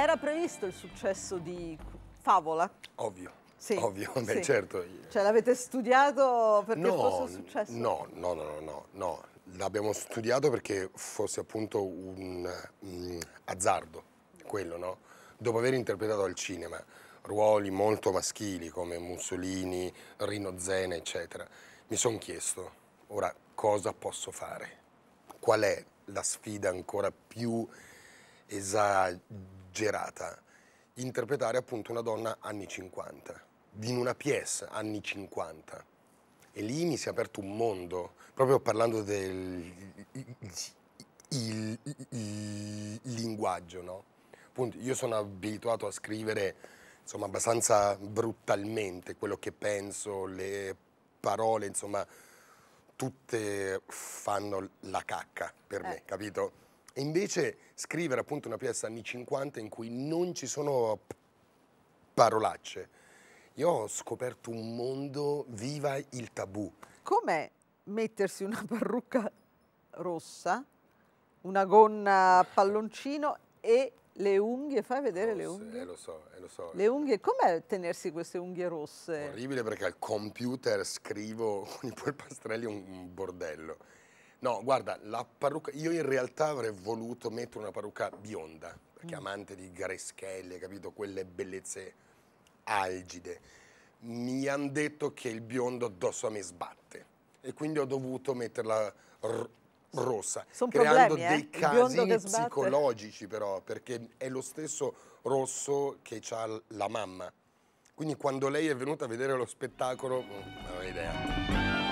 Era previsto il successo di Favola? Ovvio. Sì. Ovvio, beh, sì. certo. Cioè l'avete studiato perché no, fosse un successo? No, no, no, no, no, no. L'abbiamo studiato perché fosse appunto un, un mm, azzardo, quello, no? Dopo aver interpretato al cinema ruoli molto maschili come Mussolini, Rino Zene, eccetera, mi sono chiesto, ora, cosa posso fare? Qual è la sfida ancora più esagerata? Gerata interpretare appunto una donna anni 50, in una pièce anni 50. E lì mi si è aperto un mondo, proprio parlando del il, il, il linguaggio, no? Appunto, io sono abituato a scrivere insomma abbastanza brutalmente quello che penso, le parole, insomma tutte fanno la cacca per eh. me, capito? E invece scrivere appunto una piazza anni 50 in cui non ci sono parolacce. Io ho scoperto un mondo, viva il tabù. Com'è mettersi una parrucca rossa, una gonna palloncino e le unghie, fai vedere rosse, le unghie? Eh, lo so, eh, lo so. Le unghie, com'è tenersi queste unghie rosse? Orribile perché al computer scrivo con i polpastrelli un bordello No, guarda, la parrucca, io in realtà avrei voluto mettere una parrucca bionda, perché mm. amante di greschelle, capito? Quelle bellezze algide. Mi hanno detto che il biondo addosso a me sbatte e quindi ho dovuto metterla rossa, Sono creando problemi, dei eh? casini psicologici però, perché è lo stesso rosso che ha la mamma. Quindi quando lei è venuta a vedere lo spettacolo, mm, non avevo idea.